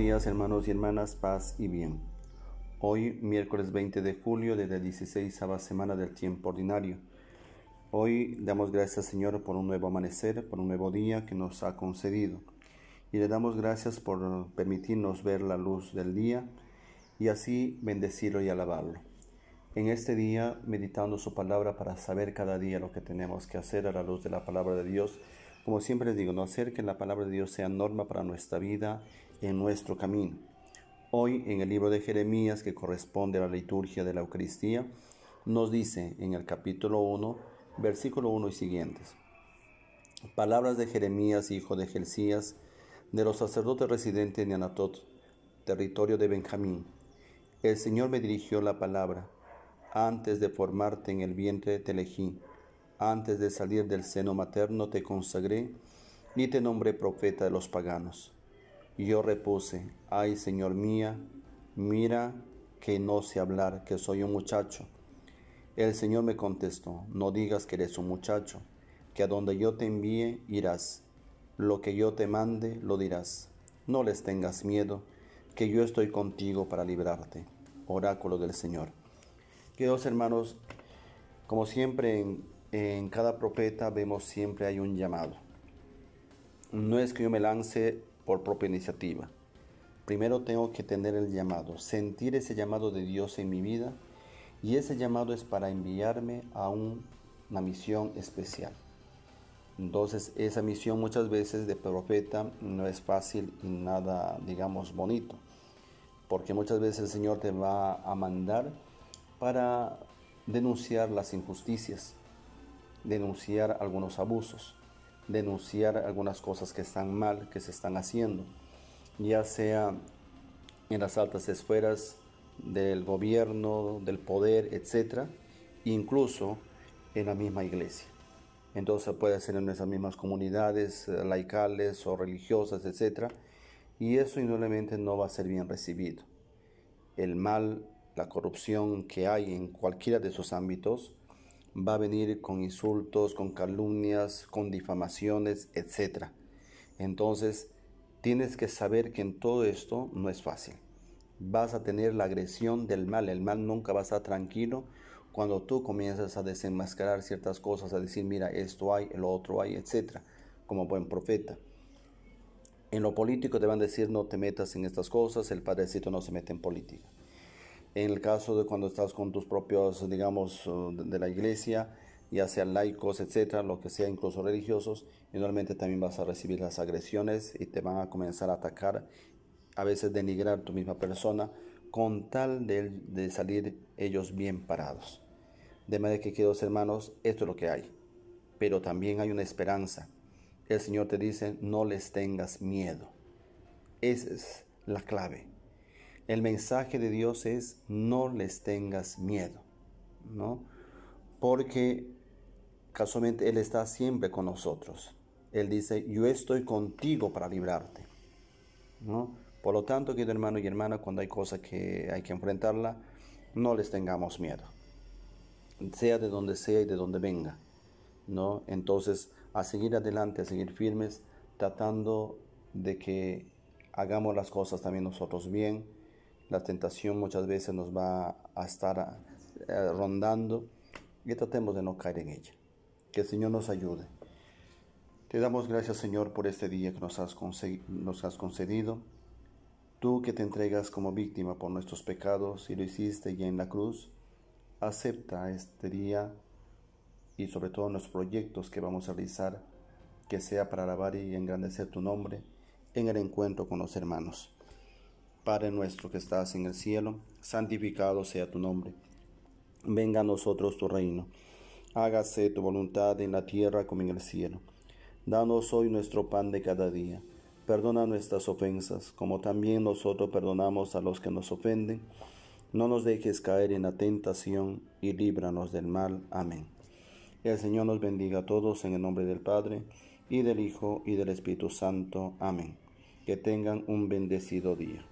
días hermanos y hermanas, paz y bien. Hoy miércoles 20 de julio desde la 16 semana del tiempo ordinario. Hoy damos gracias Señor por un nuevo amanecer, por un nuevo día que nos ha concedido. Y le damos gracias por permitirnos ver la luz del día y así bendecirlo y alabarlo. En este día, meditando su palabra para saber cada día lo que tenemos que hacer a la luz de la palabra de Dios, como siempre les digo, no hacer que la palabra de Dios sea norma para nuestra vida en nuestro camino. Hoy en el libro de Jeremías que corresponde a la liturgia de la Eucaristía, nos dice en el capítulo 1, versículo 1 y siguientes. Palabras de Jeremías, hijo de Gelsías, de los sacerdotes residentes en Anatot, territorio de Benjamín. El Señor me dirigió la palabra, antes de formarte en el vientre te elegí, antes de salir del seno materno te consagré y te nombré profeta de los paganos yo repuse, ay Señor mía, mira que no sé hablar, que soy un muchacho. El Señor me contestó, no digas que eres un muchacho, que a donde yo te envíe irás, lo que yo te mande lo dirás. No les tengas miedo, que yo estoy contigo para librarte. Oráculo del Señor. Queridos hermanos, como siempre en, en cada profeta vemos siempre hay un llamado. No es que yo me lance por propia iniciativa. Primero tengo que tener el llamado, sentir ese llamado de Dios en mi vida y ese llamado es para enviarme a una misión especial. Entonces esa misión muchas veces de profeta no es fácil y nada, digamos, bonito, porque muchas veces el Señor te va a mandar para denunciar las injusticias, denunciar algunos abusos denunciar algunas cosas que están mal, que se están haciendo, ya sea en las altas esferas del gobierno, del poder, etcétera incluso en la misma iglesia. Entonces puede ser en esas mismas comunidades eh, laicales o religiosas, etcétera Y eso indudablemente no va a ser bien recibido. El mal, la corrupción que hay en cualquiera de esos ámbitos, va a venir con insultos, con calumnias, con difamaciones, etc. Entonces, tienes que saber que en todo esto no es fácil. Vas a tener la agresión del mal. El mal nunca va a estar tranquilo cuando tú comienzas a desenmascarar ciertas cosas, a decir, mira, esto hay, lo otro hay, etc. Como buen profeta. En lo político te van a decir, no te metas en estas cosas, el padrecito no se mete en política. En el caso de cuando estás con tus propios, digamos, uh, de la iglesia, ya sean laicos, etcétera, lo que sea, incluso religiosos, normalmente también vas a recibir las agresiones y te van a comenzar a atacar, a veces denigrar tu misma persona, con tal de, de salir ellos bien parados. De manera que, queridos hermanos, esto es lo que hay. Pero también hay una esperanza. El Señor te dice, no les tengas miedo. Esa es la clave el mensaje de Dios es no les tengas miedo, ¿no? Porque casualmente Él está siempre con nosotros. Él dice, yo estoy contigo para librarte, ¿no? Por lo tanto, querido hermano y hermana, cuando hay cosas que hay que enfrentarla, no les tengamos miedo, sea de donde sea y de donde venga, ¿no? Entonces, a seguir adelante, a seguir firmes, tratando de que hagamos las cosas también nosotros bien, la tentación muchas veces nos va a estar eh, rondando y tratemos de no caer en ella. Que el Señor nos ayude. Te damos gracias, Señor, por este día que nos has, concedido. Tú que te entregas como víctima por nuestros pecados y lo hiciste ya en la cruz, acepta este día y sobre todo los proyectos que vamos a realizar, que sea para alabar y engrandecer tu nombre en el encuentro con los hermanos. Padre nuestro que estás en el cielo, santificado sea tu nombre. Venga a nosotros tu reino. Hágase tu voluntad en la tierra como en el cielo. Danos hoy nuestro pan de cada día. Perdona nuestras ofensas, como también nosotros perdonamos a los que nos ofenden. No nos dejes caer en la tentación y líbranos del mal. Amén. El Señor nos bendiga a todos en el nombre del Padre, y del Hijo, y del Espíritu Santo. Amén. Que tengan un bendecido día.